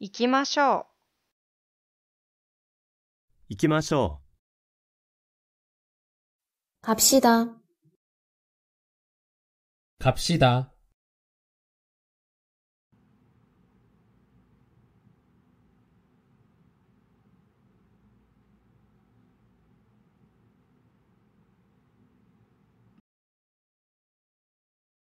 行きましょう。行きましょう. 갑시다. 갑시다.